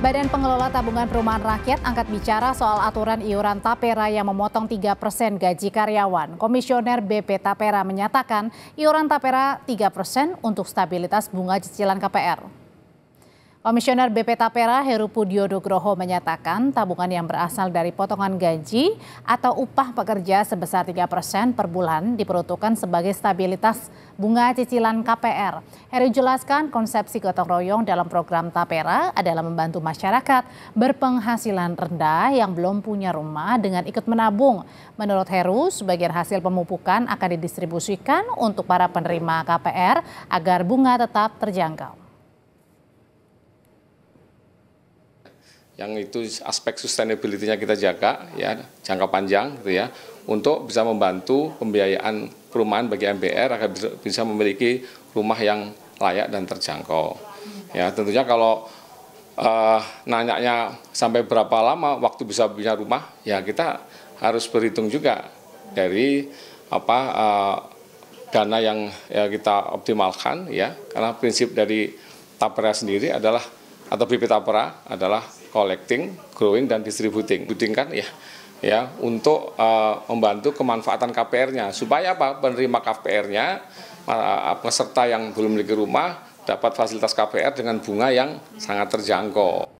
Badan Pengelola Tabungan Perumahan Rakyat angkat bicara soal aturan iuran Tapera yang memotong 3 persen gaji karyawan. Komisioner BP Tapera menyatakan iuran Tapera 3 persen untuk stabilitas bunga cicilan KPR. Komisioner BP Tapera Heru Pudiodo Groho menyatakan tabungan yang berasal dari potongan gaji atau upah pekerja sebesar 3 persen per bulan diperuntukkan sebagai stabilitas bunga cicilan KPR. Heru jelaskan konsepsi gotong royong dalam program Tapera adalah membantu masyarakat berpenghasilan rendah yang belum punya rumah dengan ikut menabung. Menurut Heru, sebagian hasil pemupukan akan didistribusikan untuk para penerima KPR agar bunga tetap terjangkau. yang itu aspek sustainability-nya kita jaga ya jangka panjang gitu ya untuk bisa membantu pembiayaan perumahan bagi MBR agar bisa memiliki rumah yang layak dan terjangkau. Ya tentunya kalau uh, nanyanya sampai berapa lama waktu bisa punya rumah, ya kita harus berhitung juga dari apa uh, dana yang ya, kita optimalkan ya karena prinsip dari Tapera sendiri adalah atau BP Tapra adalah collecting, growing dan distributing. Distributing kan ya ya untuk uh, membantu kemanfaatan KPR-nya supaya apa penerima KPR-nya eh, peserta yang belum memiliki rumah dapat fasilitas KPR dengan bunga yang sangat terjangkau.